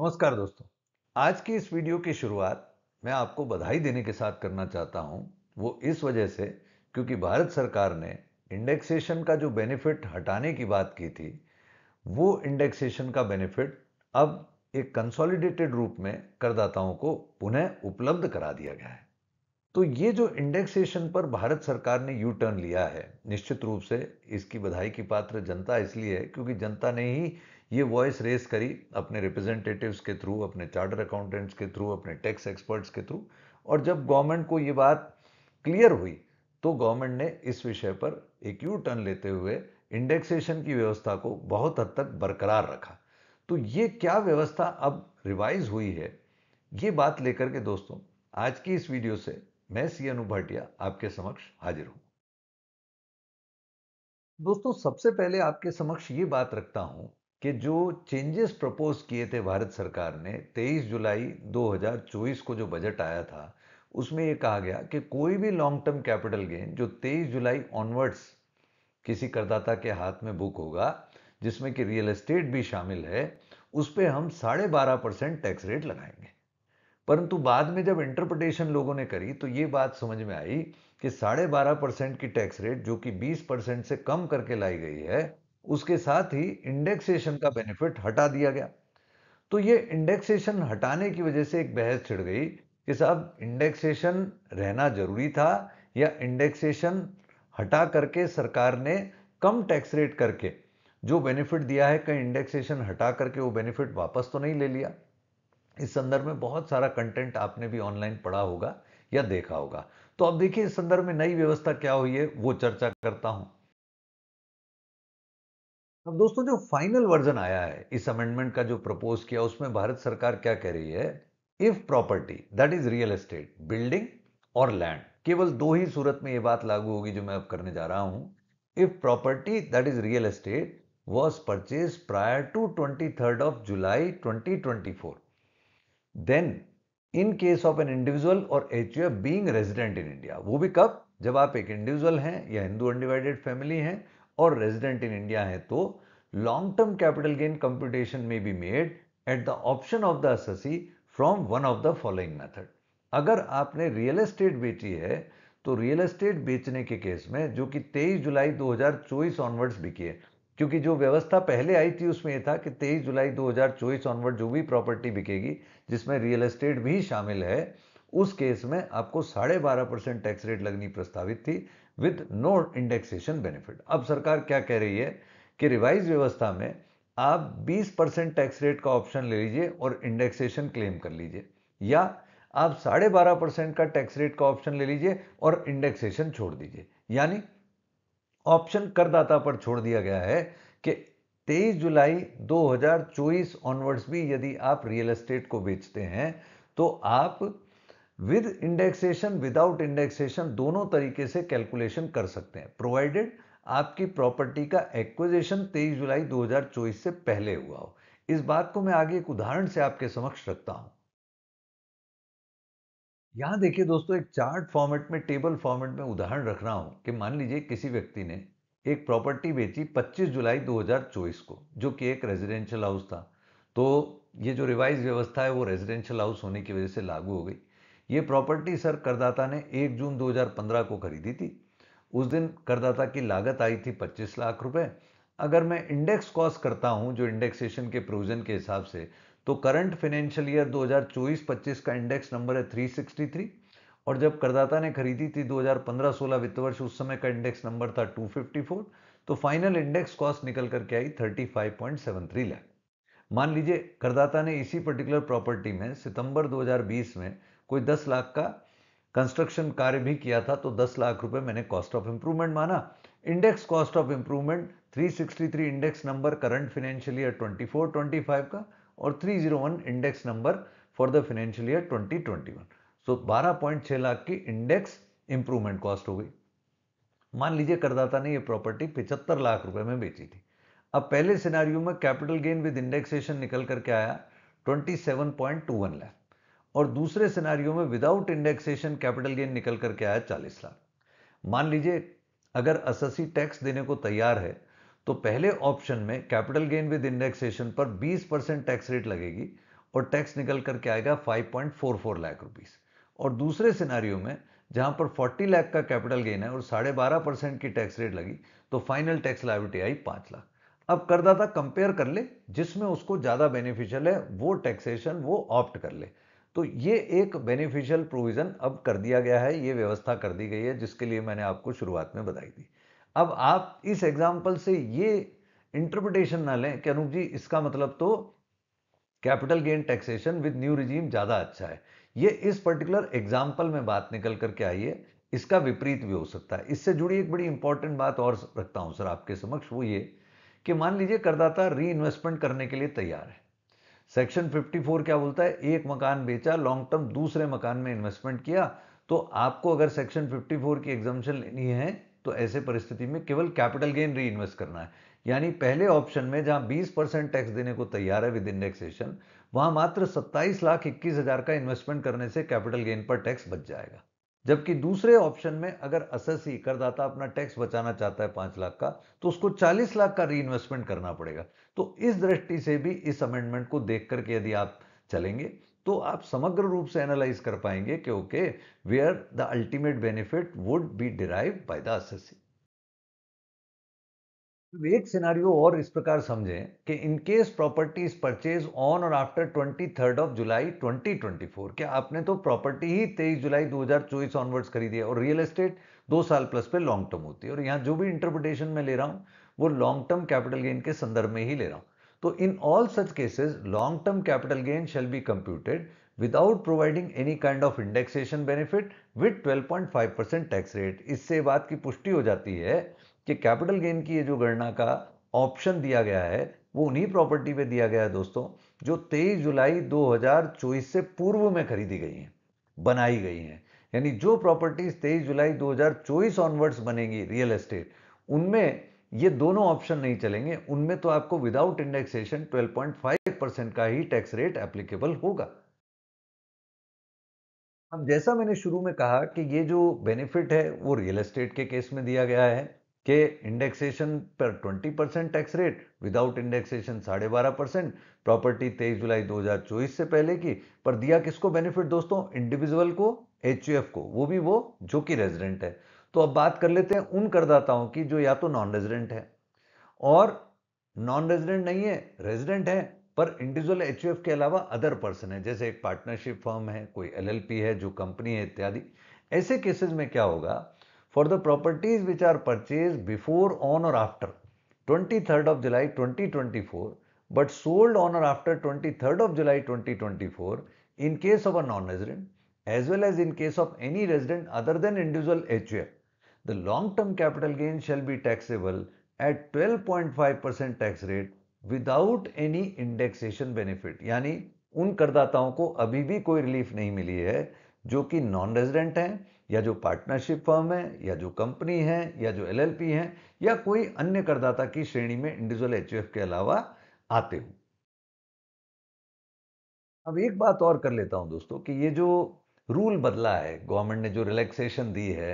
नमस्कार दोस्तों आज की इस वीडियो की शुरुआत मैं आपको बधाई देने के साथ करना चाहता हूं वो इस वजह से क्योंकि भारत सरकार ने इंडेक्सेशन का जो बेनिफिट हटाने की बात की थी वो इंडेक्सेशन का बेनिफिट अब एक कंसोलिडेटेड रूप में करदाताओं को पुनः उपलब्ध करा दिया गया है तो ये जो इंडेक्सेशन पर भारत सरकार ने यू टर्न लिया है निश्चित रूप से इसकी बधाई की पात्र जनता इसलिए है क्योंकि जनता ने ही ये वॉइस रेस करी अपने रिप्रेजेंटेटिव्स के थ्रू अपने चार्टर अकाउंटेंट्स के थ्रू अपने टैक्स एक्सपर्ट्स के थ्रू और जब गवर्नमेंट को ये बात क्लियर हुई तो गवर्नमेंट ने इस विषय पर एक यू टर्न लेते हुए इंडेक्सेशन की व्यवस्था को बहुत हद तक बरकरार रखा तो ये क्या व्यवस्था अब रिवाइज हुई है ये बात लेकर के दोस्तों आज की इस वीडियो से मैं सी अनु भाटिया आपके समक्ष हाजिर हूं दोस्तों सबसे पहले आपके समक्ष ये बात रखता हूं कि जो चेंजेस प्रपोज किए थे भारत सरकार ने 23 जुलाई 2024 को जो बजट आया था उसमें यह कहा गया कि कोई भी लॉन्ग टर्म कैपिटल गेन जो 23 जुलाई ऑनवर्ड्स किसी करदाता के हाथ में बुक होगा जिसमें कि रियल एस्टेट भी शामिल है उस पर हम साढ़े बारह परसेंट टैक्स रेट लगाएंगे परंतु बाद में जब इंटरप्रिटेशन लोगों ने करी तो ये बात समझ में आई कि साढ़े बारह परसेंट की टैक्स रेट जो कि बीस परसेंट से कम करके लाई गई है उसके साथ ही इंडेक्सेशन का बेनिफिट हटा दिया गया तो ये इंडेक्सेशन हटाने की वजह से एक बहस छिड़ गई कि साहब इंडेक्सेशन रहना जरूरी था या इंडेक्सेशन हटा करके सरकार ने कम टैक्स रेट करके जो बेनिफिट दिया है कहीं इंडेक्सेशन हटा करके वो बेनिफिट वापस तो नहीं ले लिया इस संदर्भ में बहुत सारा कंटेंट आपने भी ऑनलाइन पढ़ा होगा या देखा होगा तो अब देखिए इस संदर्भ में नई व्यवस्था क्या हुई है वो चर्चा करता हूं अब दोस्तों जो फाइनल वर्जन आया है इस अमेंडमेंट का जो प्रपोज किया उसमें भारत सरकार क्या कह रही है if property that is real estate building और लैंड केवल दो ही सूरत में यह बात लागू होगी जो मैं अब करने जा रहा हूं if property that is real estate was purchase prior to twenty third of July twenty twenty four then in case of an individual or H being resident in India वो भी कब जब आप एक इंडिविजुअल हैं या हिंदू अनडिवाइडेड फैमिली हैं और रेजिडेंट इन इंडिया है तो long term capital gain computation में be made at the option of the assessee from one of the following method अगर आपने रियल एस्टेट बेची है तो रियल एस्टेट बेचने के केस में जो कि 23 जुलाई 2024 ऑनवर्ड्स बिकी है क्योंकि जो व्यवस्था पहले आई थी उसमें यह था कि 23 जुलाई 2024 ऑनवर्ड जो भी प्रॉपर्टी बिकेगी जिसमें रियल एस्टेट भी शामिल है उस केस में आपको साढ़े बारह परसेंट टैक्स रेट लगनी प्रस्तावित थी विद नो इंडेक्सेशन बेनिफिट अब सरकार क्या कह रही है कि रिवाइज व्यवस्था में आप 20 परसेंट टैक्स रेट का ऑप्शन ले लीजिए और इंडेक्सेशन क्लेम कर लीजिए या आप साढ़े बारह परसेंट का टैक्स रेट का ऑप्शन ले लीजिए और इंडेक्सेशन छोड़ दीजिए यानी ऑप्शन करदाता पर छोड़ दिया गया है कि 23 जुलाई 2024 ऑनवर्ड्स भी यदि आप रियल एस्टेट को बेचते हैं तो आप विद इंडेक्सेशन विदाउट इंडेक्सेशन दोनों तरीके से कैलकुलेशन कर सकते हैं प्रोवाइडेड आपकी प्रॉपर्टी का एक्विजिशन 23 जुलाई 2024 से पहले हुआ हो इस बात को मैं आगे एक उदाहरण से आपके समक्ष रखता हूं यहां देखिए दोस्तों एक चार्ट फॉर्मेट में टेबल फॉर्मेट में उदाहरण रख रहा हूं कि मान लीजिए किसी व्यक्ति ने एक प्रॉपर्टी बेची 25 जुलाई 2024 को जो कि एक रेजिडेंशियल हाउस था तो ये जो रिवाइज व्यवस्था है वो रेजिडेंशियल हाउस होने की वजह से लागू हो गई ये प्रॉपर्टी सर करदाता ने 1 जून 2015 को खरीदी थी उस दिन करदाता की लागत आई थी 25 लाख रुपए अगर मैं इंडेक्स कॉस्ट करता हूं जो इंडेक्सेशन के प्रोविजन के हिसाब से तो करंट फाइनेंशियल ईयर 2024-25 का इंडेक्स नंबर है 363 और जब करदाता ने खरीदी थी 2015-16 वित्त वर्ष उस समय का इंडेक्स नंबर था 254 तो फाइनल इंडेक्स कॉस्ट निकल करके आई 35.73 लाख मान लीजिए करदाता ने इसी पर्टिकुलर प्रॉपर्टी में सितंबर 2020 में कोई दस लाख का कंस्ट्रक्शन कार्य भी किया था तो दस लाख रुपए मैंने कॉस्ट ऑफ इंप्रूवमेंट माना index cost of improvement 363 index number current financial year 24 25 का और 301 index number for the financial year 2021 so so, 12.6 lakh की इंडेक्स इंप्रूवमेंट कॉस्ट हो गई मान लीजिए करदाता ने ये प्रॉपर्टी पिछहत्तर लाख रुपए में बेची थी अब पहले सिनारियो में कैपिटल गेन विद इंडेक्सेशन निकल करके आया ट्वेंटी लाख और दूसरे सिनारियों में विदाउट इंडेक्सेशन कैपिटल गेन निकल करके आया चालीस लाख मान लीजिए अगर अससी टैक्स देने को तैयार है तो पहले ऑप्शन में कैपिटल गेन विद इंडेक्सेशन पर 20 परसेंट टैक्स रेट लगेगी और टैक्स निकल करके आएगा 5.44 लाख रुपीस और दूसरे सिनारियों में जहां पर 40 लाख का कैपिटल गेन है और साढ़े बारह परसेंट की टैक्स रेट लगी तो फाइनल टैक्स लाइबिलिटी आई पांच लाख अब करदाता कंपेयर कर ले जिसमें उसको ज़्यादा बेनिफिशियल है वो टैक्सेशन वो ऑप्ट कर ले तो ये एक बेनिफिशियल प्रोविज़न अब कर दिया गया है ये व्यवस्था कर दी गई है जिसके लिए मैंने आपको शुरुआत में बताई थी अब आप इस एग्जाम्पल से ये इंटरप्रिटेशन ना लें कि अनूप जी इसका मतलब तो capital gain taxation with new regime ज़्यादा अच्छा है ये इस पर्टिकुलर एग्जाम्पल में बात निकल करके आई है इसका विपरीत भी हो सकता है इससे जुड़ी एक बड़ी इंपॉर्टेंट बात और रखता हूँ सर आपके समक्ष वो ये कि मान लीजिए करदाता री इन्वेस्टमेंट करने के लिए तैयार है सेक्शन 54 क्या बोलता है एक मकान बेचा लॉन्ग टर्म दूसरे मकान में इन्वेस्टमेंट किया तो आपको अगर सेक्शन 54 की एग्जामेशन लेनी है तो ऐसे परिस्थिति में केवल कैपिटल गेन री इन्वेस्ट करना है यानी पहले ऑप्शन में जहां 20 परसेंट टैक्स देने को तैयार है विद इंडेक्सेशन वहां मात्र 27 लाख इक्कीस हजार का इन्वेस्टमेंट करने से कैपिटल गेन पर टैक्स बच जाएगा जबकि दूसरे ऑप्शन में अगर अससी करदाता अपना टैक्स बचाना चाहता है पांच लाख का तो उसको चालीस लाख का रीइन्वेस्टमेंट करना पड़ेगा तो इस दृष्टि से भी इस अमेंडमेंट को देख करके यदि आप चलेंगे तो आप समग्र रूप से एनालाइज कर पाएंगे कि okay where the ultimate benefit would be derive by the assessee तो एक सिनारियो और इस प्रकार समझें कि in case property is purchase on or after twenty third of July 2024 क्या आपने तो प्रॉपर्टी ही 23 जुलाई 2024 ऑनवर्ड्स खरीदी है और रियल एस्टेट दो साल प्लस पे लॉन्ग टर्म होती है और यहां जो भी इंटरप्रिटेशन में ले रहा हूं वो लॉन्ग टर्म कैपिटल गेन के संदर्भ में ही ले रहा हूं तो in all such cases long term capital gain shall be computed without providing any kind of indexation benefit with 12.5 percent tax rate इससे बात की पुष्टि हो जाती है कि कैपिटल गेन की ये जो गणना का ऑप्शन दिया गया है वो उन्हीं प्रॉपर्टी पे दिया गया है दोस्तों जो 23 जुलाई 2024 से पूर्व में खरीदी गई हैं बनाई गई हैं यानी जो प्रॉपर्टीज 23 जुलाई 2024 ऑनवर्ड्स बनेंगी रियल एस्टेट उनमें ये दोनों ऑप्शन नहीं चलेंगे उनमें तो आपको विदाउट इंडेक्सेशन 12.5 परसेंट का ही टैक्स रेट एप्लीकेबल होगा अब जैसा मैंने शुरू में कहा कि ये जो बेनिफिट है वो रियल एस्टेट के केस में दिया गया है के इंडेक्सेशन पर 20 percent tax rate without indexation साढ़े बारह परसेंट प्रॉपर्टी 23 जुलाई 2024 से पहले की पर दिया किसको बेनिफिट दोस्तों इंडिविजुअल को एच को वो भी वो जो कि रेजिडेंट है तो अब बात कर लेते हैं उन करदाताओं की जो या तो नॉन रेजिडेंट है और नॉन रेजिडेंट नहीं है रेजिडेंट है पर इंडिविजुअल एच के अलावा अदर पर्सन है जैसे एक पार्टनरशिप फर्म है कोई एल है जो कंपनी है इत्यादि ऐसे केसेस में क्या होगा for the properties which are purchased before on or after 23rd of July 2024 but sold on or after 23rd of July 2024 in case of a non-resident as well as in case of any resident other than individual HUF, the long-term capital gain shall be taxable at 12.5% tax rate without any indexation benefit यानी उन करदाताओं को अभी भी कोई relief नहीं मिली है जो कि नॉन रेजिडेंट हैं या जो पार्टनरशिप फर्म है या जो कंपनी है या जो एलएलपी है या कोई अन्य करदाता की श्रेणी में इंडिविजुअल एचयूएफ के अलावा आते हो अब एक बात और कर लेता हूं दोस्तों कि ये जो रूल बदला है गवर्नमेंट ने जो रिलैक्सेशन दी है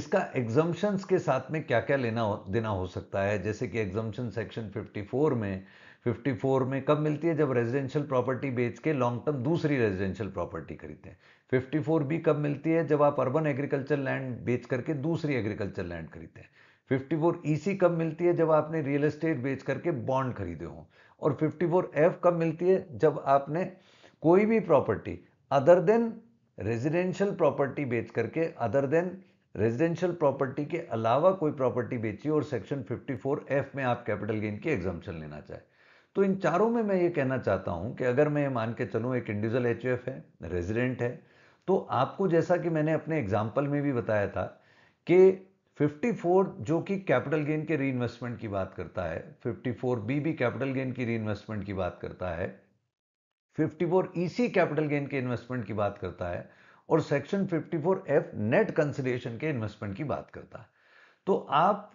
इसका एग्जम्पन्स के साथ में क्या क्या लेना देना हो सकता है जैसे कि एग्जम्पन सेक्शन 54 में 54 में कब मिलती है जब रेजिडेंशियल प्रॉपर्टी बेच के लॉन्ग टर्म दूसरी रेजिडेंशियल प्रॉपर्टी खरीदते हैं फिफ्टी फोर बी कब मिलती है जब आप अर्बन एग्रीकल्चर लैंड बेच करके दूसरी एग्रीकल्चर लैंड खरीदते हैं फिफ्टी फोर ई सी कब मिलती है जब आपने रियल एस्टेट बेच करके बॉन्ड खरीदे हों और फिफ्टी फोर एफ कब मिलती है जब आपने कोई भी property other than residential property बेच करके अदर देन रेजिडेंशियल प्रॉपर्टी के अलावा कोई प्रॉपर्टी बेची और सेक्शन 54 एफ में आप कैपिटल गेन की एग्जाम्पन लेना चाहें तो इन चारों में मैं ये कहना चाहता हूँ कि अगर मैं ये मान के चलूँ एक इंडिविजुअल एच है रेजिडेंट है तो आपको जैसा कि मैंने अपने एग्जाम्पल में भी बताया था कि 54 जो कि कैपिटल गेन के री की बात करता है 54 बी भी कैपिटल गेन की री की बात करता है 54 ईसी कैपिटल गेन के इन्वेस्टमेंट की बात करता है और सेक्शन 54 एफ नेट कंसिडेशन के इन्वेस्टमेंट की बात करता है तो आप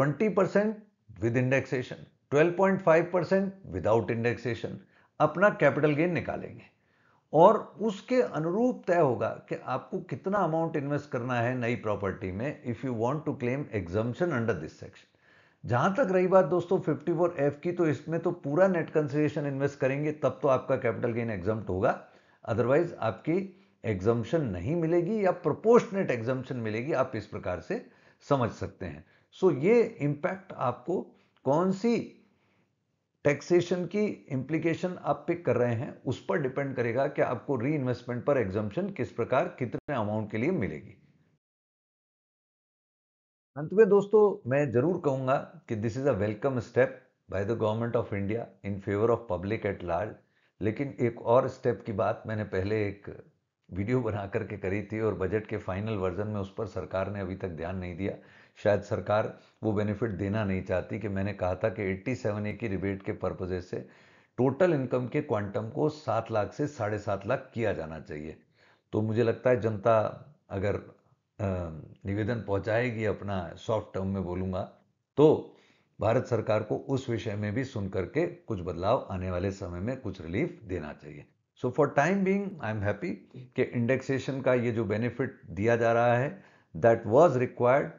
20 percent with indexation 12.5 percent without indexation अपना कैपिटल गेन निकालेंगे और उसके अनुरूप तय होगा कि आपको कितना अमाउंट इन्वेस्ट करना है नई प्रॉपर्टी में if you want to claim exemption under this section जहां तक रही बात दोस्तों फिफ्टी फोर एफ की तो इसमें तो पूरा नेट कंसिडेशन इन्वेस्ट करेंगे तब तो आपका कैपिटल गेन एग्जाम होगा अदरवाइज आपकी एग्जम्पन नहीं मिलेगी या प्रपोर्शनेट एग्जम्पन मिलेगी आप इस प्रकार से समझ सकते हैं सो so, ये इम्पैक्ट आपको कौन सी टैक्सेशन की इम्प्लीकेशन आप पिक कर रहे हैं उस पर डिपेंड करेगा कि आपको री इन्वेस्टमेंट पर एग्जाम्शन किस प्रकार कितने अमाउंट के लिए मिलेगी अंत में दोस्तों मैं जरूर कहूंगा कि this is a welcome step by the government of India in favour of public at large लेकिन एक और स्टेप की बात मैंने पहले एक वीडियो बना करके करी थी और बजट के फाइनल वर्जन में उस पर सरकार ने अभी तक ध्यान नहीं दिया शायद सरकार वो बेनिफिट देना नहीं चाहती कि मैंने कहा था कि 87 ए की रिबेट के पर्पजेज से टोटल इनकम के क्वांटम को सात लाख से साढ़े सात लाख किया जाना चाहिए तो मुझे लगता है जनता अगर निवेदन पहुंचाएगी अपना सॉफ्ट टर्म में बोलूँगा तो भारत सरकार को उस विषय में भी सुन करके कुछ बदलाव आने वाले समय में कुछ रिलीफ देना चाहिए so for time being I am happy कि इंडेक्सेशन का ये जो बेनिफिट दिया जा रहा है that was required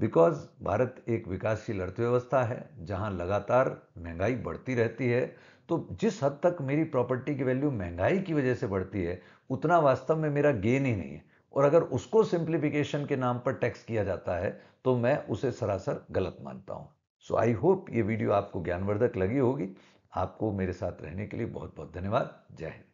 because Bharat एक विकासशील अर्थव्यवस्था है जहां लगातार महंगाई बढ़ती रहती है तो जिस हद तक मेरी प्रॉपर्टी की वैल्यू महंगाई की वजह से बढ़ती है उतना वास्तव में मेरा गेन ही नहीं है और अगर उसको सिंप्लीफिकेशन के नाम पर टैक्स किया जाता है तो मैं उसे सरासर गलत मानता हूँ सो आई होप ये वीडियो आपको ज्ञानवर्धक लगी होगी आपको मेरे साथ रहने के लिए बहुत बहुत धन्यवाद जय हिंद